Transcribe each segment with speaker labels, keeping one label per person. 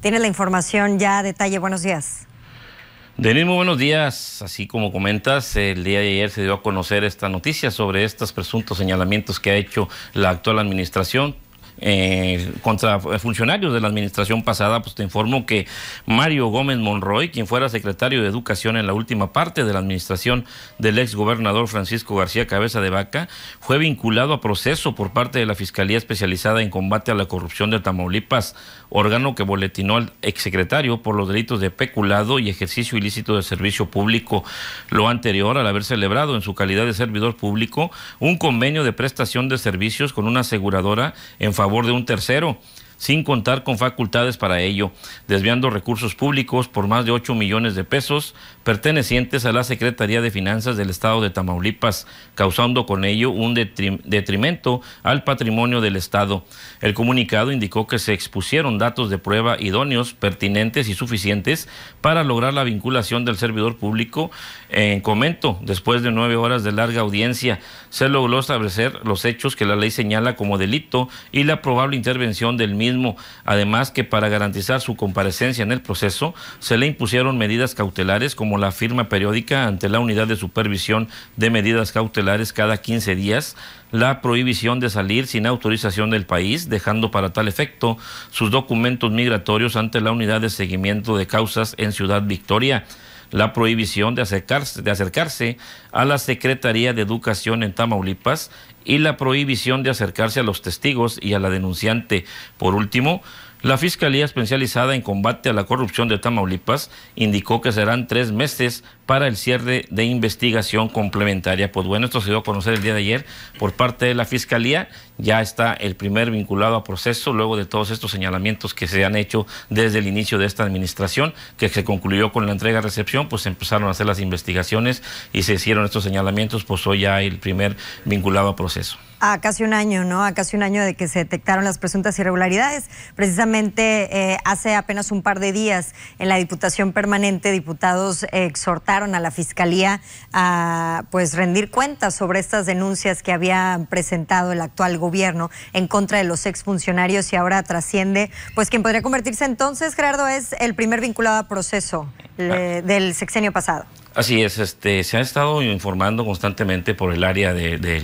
Speaker 1: Tiene la información ya a detalle. Buenos días.
Speaker 2: Denis, muy buenos días. Así como comentas, el día de ayer se dio a conocer esta noticia sobre estos presuntos señalamientos que ha hecho la actual administración eh, contra funcionarios de la administración pasada, pues te informo que Mario Gómez Monroy, quien fuera secretario de Educación en la última parte de la administración del ex gobernador Francisco García Cabeza de Vaca, fue vinculado a proceso por parte de la Fiscalía Especializada en Combate a la Corrupción de Tamaulipas, órgano que boletinó al ex secretario por los delitos de peculado y ejercicio ilícito de servicio público. Lo anterior, al haber celebrado en su calidad de servidor público un convenio de prestación de servicios con una aseguradora en favor favor de un tercero sin contar con facultades para ello, desviando recursos públicos por más de 8 millones de pesos pertenecientes a la Secretaría de Finanzas del Estado de Tamaulipas, causando con ello un detrimento al patrimonio del Estado. El comunicado indicó que se expusieron datos de prueba idóneos, pertinentes y suficientes para lograr la vinculación del servidor público en comento. Después de nueve horas de larga audiencia, se logró establecer los hechos que la ley señala como delito y la probable intervención del mismo además que para garantizar su comparecencia en el proceso, se le impusieron medidas cautelares como la firma periódica ante la unidad de supervisión de medidas cautelares cada 15 días, la prohibición de salir sin autorización del país, dejando para tal efecto sus documentos migratorios ante la unidad de seguimiento de causas en Ciudad Victoria la prohibición de acercarse, de acercarse a la Secretaría de Educación en Tamaulipas y la prohibición de acercarse a los testigos y a la denunciante. Por último, la Fiscalía Especializada en Combate a la Corrupción de Tamaulipas indicó que serán tres meses para el cierre de investigación complementaria. Pues bueno, esto se dio a conocer el día de ayer por parte de la Fiscalía. Ya está el primer vinculado a proceso luego de todos estos señalamientos que se han hecho desde el inicio de esta administración, que se concluyó con la entrega-recepción, pues empezaron a hacer las investigaciones y se hicieron estos señalamientos, pues hoy ya el primer vinculado a proceso.
Speaker 1: A casi un año, ¿no? A casi un año de que se detectaron las presuntas irregularidades. Precisamente eh, hace apenas un par de días en la Diputación Permanente, diputados exhortaron a la Fiscalía a pues rendir cuentas sobre estas denuncias que había presentado el actual gobierno en contra de los exfuncionarios y ahora trasciende, pues quien podría convertirse entonces, Gerardo, es el primer vinculado a proceso Ah. del sexenio pasado.
Speaker 2: Así es, este, se ha estado informando constantemente por el área de, de,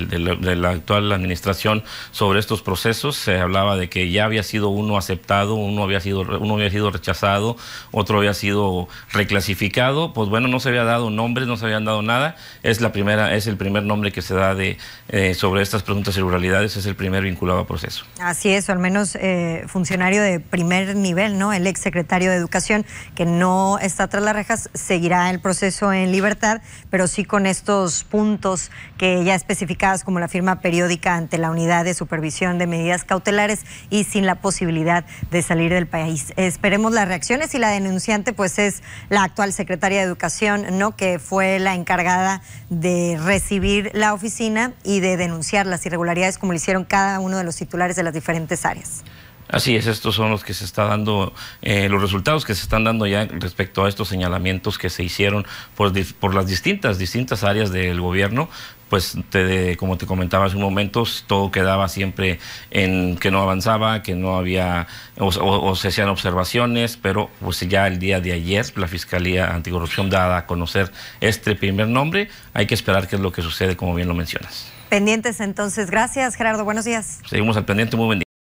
Speaker 2: la, actual administración sobre estos procesos. Se hablaba de que ya había sido uno aceptado, uno había sido, uno había sido rechazado, otro había sido reclasificado. Pues bueno, no se había dado nombres, no se habían dado nada. Es la primera, es el primer nombre que se da de eh, sobre estas preguntas y ruralidades, es el primer vinculado a proceso.
Speaker 1: Así es, o al menos eh, funcionario de primer nivel, ¿no? El exsecretario de Educación que no está trasladado las rejas, seguirá el proceso en libertad, pero sí con estos puntos que ya especificadas como la firma periódica ante la unidad de supervisión de medidas cautelares y sin la posibilidad de salir del país. Esperemos las reacciones y la denunciante pues es la actual secretaria de Educación, ¿no? que fue la encargada de recibir la oficina y de denunciar las irregularidades como lo hicieron cada uno de los titulares de las diferentes áreas.
Speaker 2: Así es, estos son los que se está dando, eh, los resultados que se están dando ya respecto a estos señalamientos que se hicieron por, las distintas, distintas áreas del gobierno, pues te, como te comentaba hace un momento, todo quedaba siempre en que no avanzaba, que no había, o, se hacían observaciones, pero pues ya el día de ayer la Fiscalía Anticorrupción da a conocer este primer nombre, hay que esperar qué es lo que sucede, como bien lo mencionas.
Speaker 1: Pendientes entonces, gracias Gerardo, buenos días.
Speaker 2: Seguimos al pendiente, muy bendito.